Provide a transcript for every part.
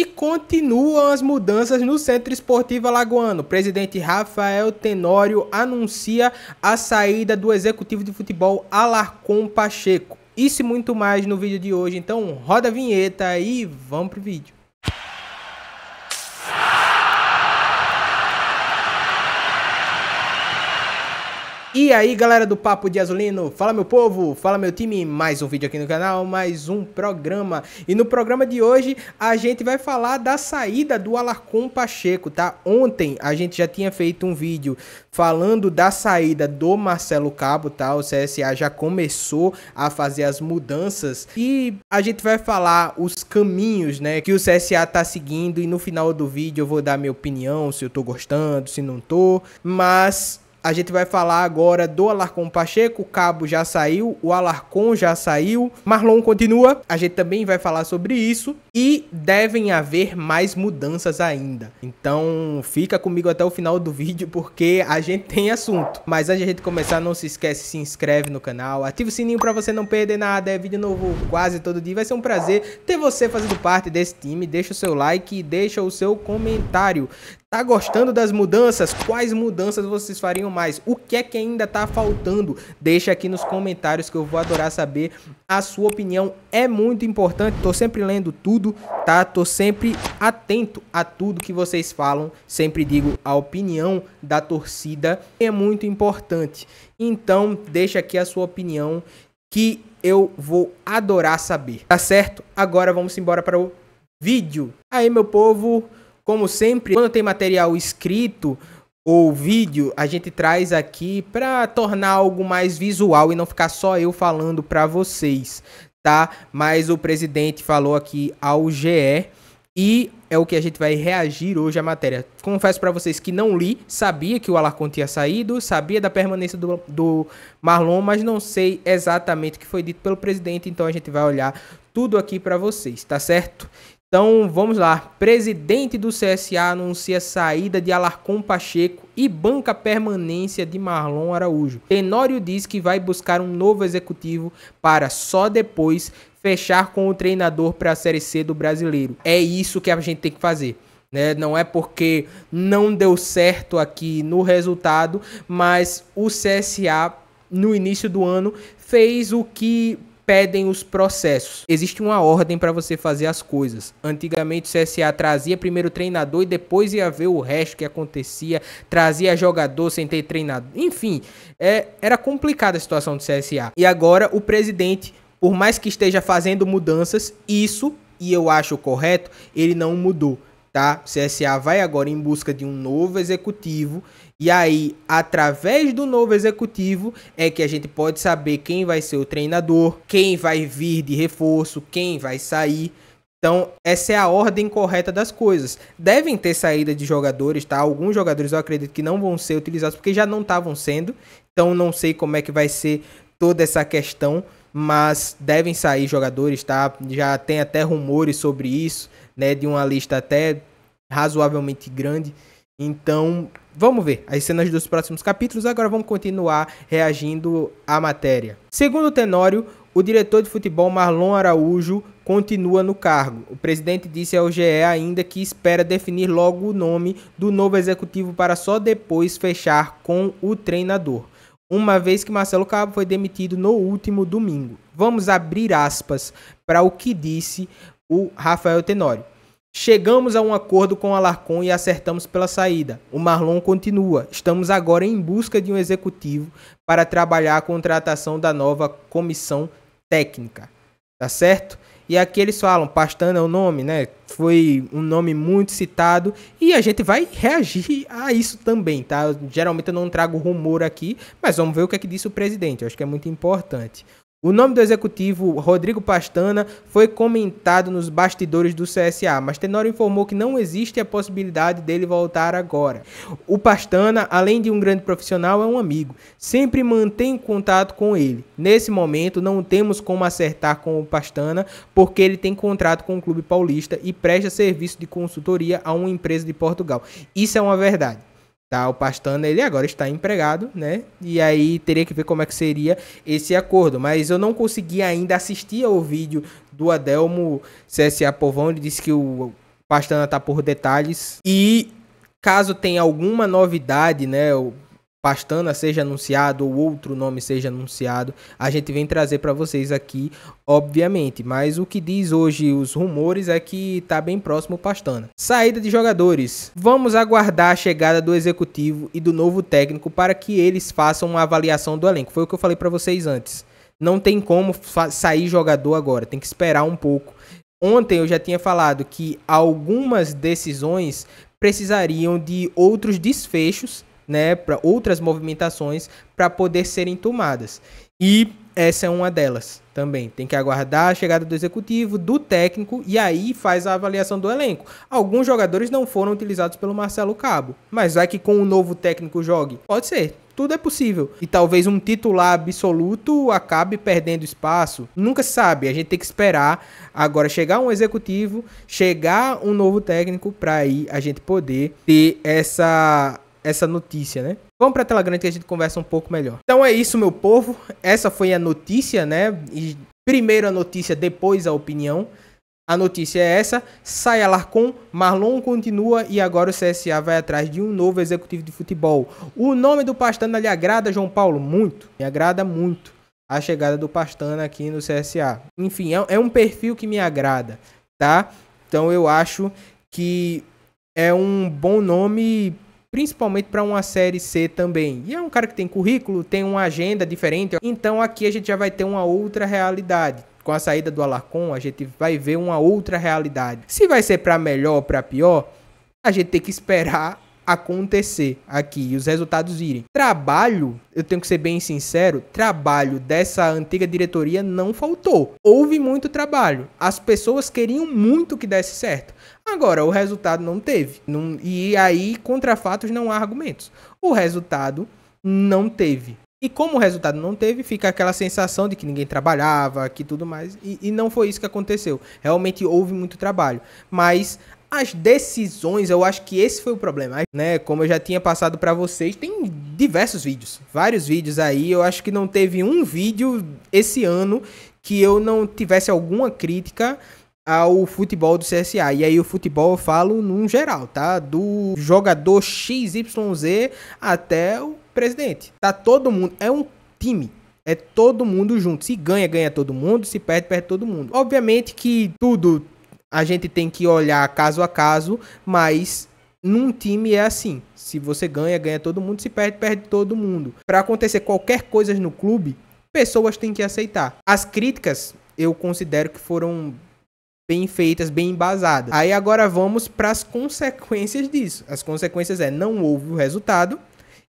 E continuam as mudanças no Centro Esportivo Alagoano. O presidente Rafael Tenório anuncia a saída do executivo de futebol Alarcon Pacheco. Isso e muito mais no vídeo de hoje. Então, roda a vinheta e vamos pro vídeo. E aí galera do Papo de Azulino, fala meu povo, fala meu time, mais um vídeo aqui no canal, mais um programa. E no programa de hoje a gente vai falar da saída do Alarcon Pacheco, tá? Ontem a gente já tinha feito um vídeo falando da saída do Marcelo Cabo, tá? O CSA já começou a fazer as mudanças e a gente vai falar os caminhos, né, que o CSA tá seguindo e no final do vídeo eu vou dar minha opinião, se eu tô gostando, se não tô, mas a gente vai falar agora do Alarcon Pacheco, o Cabo já saiu, o Alarcon já saiu, Marlon continua, a gente também vai falar sobre isso e devem haver mais mudanças ainda. Então fica comigo até o final do vídeo porque a gente tem assunto. Mas antes de a gente começar, não se esquece, se inscreve no canal, ativa o sininho para você não perder nada, é vídeo novo quase todo dia, vai ser um prazer ter você fazendo parte desse time, deixa o seu like e deixa o seu comentário. Tá gostando das mudanças? Quais mudanças vocês fariam mais? O que é que ainda tá faltando? Deixa aqui nos comentários que eu vou adorar saber. A sua opinião é muito importante. Tô sempre lendo tudo, tá? Tô sempre atento a tudo que vocês falam. Sempre digo a opinião da torcida é muito importante. Então, deixa aqui a sua opinião que eu vou adorar saber. Tá certo? Agora vamos embora para o vídeo. Aí, meu povo, como sempre, quando tem material escrito ou vídeo, a gente traz aqui para tornar algo mais visual e não ficar só eu falando para vocês, tá? Mas o presidente falou aqui ao GE e é o que a gente vai reagir hoje à matéria. Confesso para vocês que não li, sabia que o Alarcon tinha saído, sabia da permanência do, do Marlon, mas não sei exatamente o que foi dito pelo presidente, então a gente vai olhar tudo aqui para vocês, tá certo? Então vamos lá. Presidente do CSA anuncia saída de Alarcon Pacheco e banca permanência de Marlon Araújo. Tenório diz que vai buscar um novo executivo para só depois fechar com o treinador para a Série C do brasileiro. É isso que a gente tem que fazer. Né? Não é porque não deu certo aqui no resultado, mas o CSA no início do ano fez o que pedem os processos. Existe uma ordem para você fazer as coisas. Antigamente o CSA trazia primeiro o treinador e depois ia ver o resto que acontecia, trazia jogador sem ter treinado. Enfim, é, era complicada a situação do CSA. E agora o presidente, por mais que esteja fazendo mudanças, isso, e eu acho correto, ele não mudou tá? O CSA vai agora em busca de um novo executivo e aí, através do novo executivo, é que a gente pode saber quem vai ser o treinador, quem vai vir de reforço, quem vai sair. Então, essa é a ordem correta das coisas. Devem ter saída de jogadores, tá? Alguns jogadores eu acredito que não vão ser utilizados porque já não estavam sendo. Então, não sei como é que vai ser toda essa questão, mas devem sair jogadores, tá? Já tem até rumores sobre isso né, de uma lista até razoavelmente grande. Então, vamos ver as cenas dos próximos capítulos. Agora vamos continuar reagindo à matéria. Segundo Tenório, o diretor de futebol Marlon Araújo continua no cargo. O presidente disse ao GE ainda que espera definir logo o nome do novo executivo para só depois fechar com o treinador. Uma vez que Marcelo Cabo foi demitido no último domingo. Vamos abrir aspas para o que disse o Rafael Tenório. Chegamos a um acordo com Alarcon e acertamos pela saída. O Marlon continua. Estamos agora em busca de um executivo para trabalhar a contratação da nova comissão técnica. Tá certo? E aqui eles falam, Pastana é o nome, né? Foi um nome muito citado e a gente vai reagir a isso também, tá? Geralmente eu não trago rumor aqui, mas vamos ver o que é que disse o presidente. Eu acho que é muito importante. O nome do executivo, Rodrigo Pastana, foi comentado nos bastidores do CSA, mas Tenório informou que não existe a possibilidade dele voltar agora. O Pastana, além de um grande profissional, é um amigo. Sempre mantém contato com ele. Nesse momento, não temos como acertar com o Pastana, porque ele tem contrato com o Clube Paulista e presta serviço de consultoria a uma empresa de Portugal. Isso é uma verdade. Tá, o Pastana ele agora está empregado, né? E aí teria que ver como é que seria esse acordo. Mas eu não consegui ainda assistir ao vídeo do Adelmo CSA Povão. Ele disse que o Pastana tá por detalhes. E caso tenha alguma novidade, né? Pastana seja anunciado ou outro nome seja anunciado, a gente vem trazer para vocês aqui, obviamente. Mas o que diz hoje os rumores é que está bem próximo o Pastana. Saída de jogadores. Vamos aguardar a chegada do executivo e do novo técnico para que eles façam uma avaliação do elenco. Foi o que eu falei para vocês antes. Não tem como sair jogador agora, tem que esperar um pouco. Ontem eu já tinha falado que algumas decisões precisariam de outros desfechos né, para outras movimentações para poder serem tomadas. E essa é uma delas também. Tem que aguardar a chegada do executivo, do técnico e aí faz a avaliação do elenco. Alguns jogadores não foram utilizados pelo Marcelo Cabo, mas vai que com o novo técnico jogue. Pode ser. Tudo é possível. E talvez um titular absoluto acabe perdendo espaço. Nunca se sabe. A gente tem que esperar agora chegar um executivo, chegar um novo técnico para aí a gente poder ter essa essa notícia, né? Vamos para a tela grande que a gente conversa um pouco melhor. Então é isso, meu povo. Essa foi a notícia, né? E primeiro a notícia, depois a opinião. A notícia é essa: sai Alarcon, Marlon continua e agora o CSA vai atrás de um novo executivo de futebol. O nome do Pastana lhe agrada, João Paulo? Muito. Me agrada muito a chegada do Pastana aqui no CSA. Enfim, é, é um perfil que me agrada, tá? Então eu acho que é um bom nome principalmente para uma série C também. E é um cara que tem currículo, tem uma agenda diferente, então aqui a gente já vai ter uma outra realidade com a saída do Alarcon, a gente vai ver uma outra realidade. Se vai ser para melhor para pior, a gente tem que esperar acontecer aqui e os resultados irem. Trabalho, eu tenho que ser bem sincero, trabalho dessa antiga diretoria não faltou. Houve muito trabalho. As pessoas queriam muito que desse certo. Agora, o resultado não teve. Não, e aí, contra fatos, não há argumentos. O resultado não teve. E como o resultado não teve, fica aquela sensação de que ninguém trabalhava, que tudo mais. E, e, não foi isso que aconteceu. Realmente houve muito trabalho. Mas as decisões, eu acho que esse foi o problema. Né? Como eu já tinha passado para vocês, tem diversos vídeos, vários vídeos aí. Eu acho que não teve um vídeo esse ano que eu não tivesse alguma crítica ao futebol do CSA. E aí o futebol eu falo num geral, tá? Do jogador XYZ até o presidente. Tá todo mundo, é um time. É todo mundo junto. Se ganha, ganha todo mundo. Se perde, perde todo mundo. Obviamente que tudo a gente tem que olhar caso a caso, mas num time é assim. Se você ganha, ganha todo mundo. Se perde, perde todo mundo. Para acontecer qualquer coisa no clube, pessoas têm que aceitar. As críticas eu considero que foram bem feitas, bem embasadas. Aí agora vamos para as consequências disso. As consequências é não houve o resultado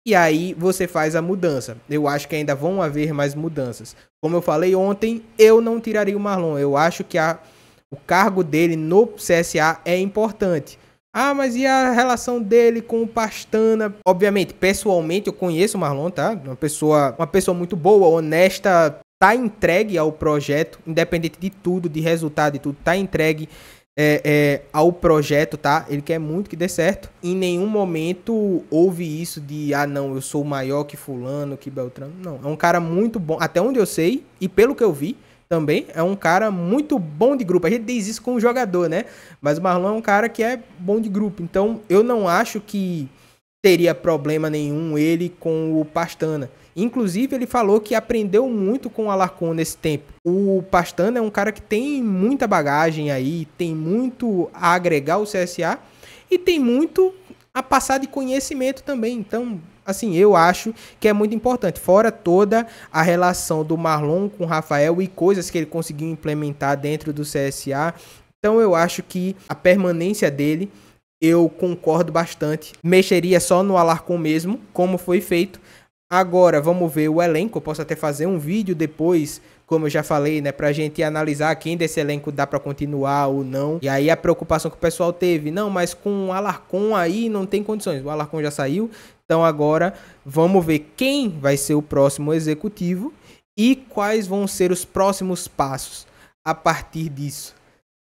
e aí você faz a mudança. Eu acho que ainda vão haver mais mudanças. Como eu falei ontem, eu não tiraria o Marlon. Eu acho que a, o cargo dele no CSA é importante. Ah, mas e a relação dele com o Pastana? Obviamente, pessoalmente eu conheço o Marlon, tá? Uma pessoa, uma pessoa muito boa, honesta, tá entregue ao projeto, independente de tudo, de resultado e tudo, tá entregue é, é, ao projeto, tá? Ele quer muito que dê certo. Em nenhum momento houve isso de, ah, não, eu sou maior que Fulano, que Beltrano. Não, é um cara muito bom, até onde eu sei e pelo que eu vi. Também é um cara muito bom de grupo. A gente diz isso com o jogador, né? Mas o Marlon é um cara que é bom de grupo. Então, eu não acho que teria problema nenhum ele com o Pastana. Inclusive, ele falou que aprendeu muito com o Alarcon nesse tempo. O Pastana é um cara que tem muita bagagem aí, tem muito a agregar o CSA e tem muito a passar de conhecimento também. Então, assim, eu acho que é muito importante. Fora toda a relação do Marlon com o Rafael e coisas que ele conseguiu implementar dentro do CSA. Então, eu acho que a permanência dele eu concordo bastante. Mexeria só no Alarcon mesmo, como foi feito. Agora vamos ver o elenco. Eu posso até fazer um vídeo depois, como eu já falei, né? Pra gente analisar quem desse elenco dá para continuar ou não. E aí a preocupação que o pessoal teve. Não, mas com o Alarcon aí não tem condições. O Alarcon já saiu. Então agora vamos ver quem vai ser o próximo executivo e quais vão ser os próximos passos a partir disso.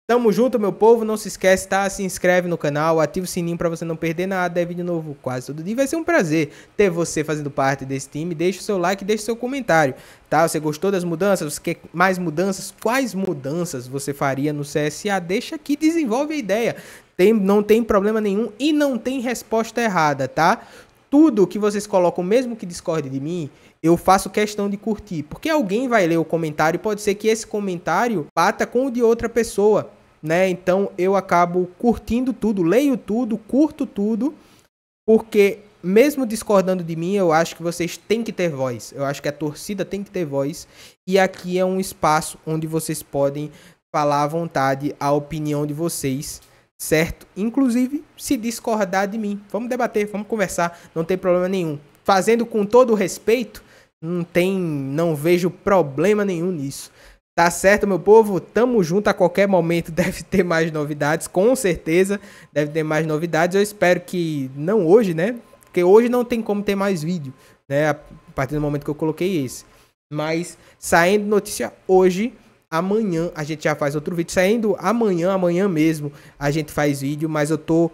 Tamo junto, meu povo. Não se esquece, tá? Se inscreve no canal, ativa o sininho para você não perder nada. É vídeo novo quase todo dia. Vai ser um prazer ter você fazendo parte desse time. Deixa o seu like, deixa o seu comentário, tá? Você gostou das mudanças? Você quer mais mudanças? Quais mudanças você faria no CSA? Deixa aqui, desenvolve a ideia. Tem, não tem problema nenhum e não tem resposta errada, tá? tudo que vocês colocam, mesmo que discorde de mim, eu faço questão de curtir. Porque alguém vai ler o comentário e pode ser que esse comentário bata com o de outra pessoa né? Então eu acabo curtindo tudo, leio tudo, curto tudo, porque mesmo discordando de mim, eu acho que vocês têm que ter voz. Eu acho que a torcida tem que ter voz. E aqui é um espaço onde vocês podem falar à vontade a opinião de vocês, certo? Inclusive, se discordar de mim. Vamos debater, vamos conversar, não tem problema nenhum. Fazendo com todo respeito, não tem, não vejo problema nenhum nisso. Tá certo, meu povo? Tamo junto a qualquer momento. Deve ter mais novidades, com certeza. Deve ter mais novidades. Eu espero que não hoje, né? Porque hoje não tem como ter mais vídeo, né? A partir do momento que eu coloquei esse. Mas saindo notícia hoje, amanhã a gente já faz outro vídeo. Saindo amanhã, amanhã mesmo, a gente faz vídeo. Mas eu tô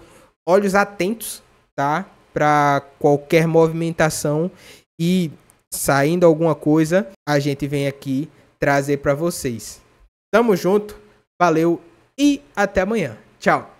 olhos atentos, tá? Pra qualquer movimentação. E saindo alguma coisa, a gente vem aqui trazer para vocês. Tamo junto, valeu e até amanhã. Tchau.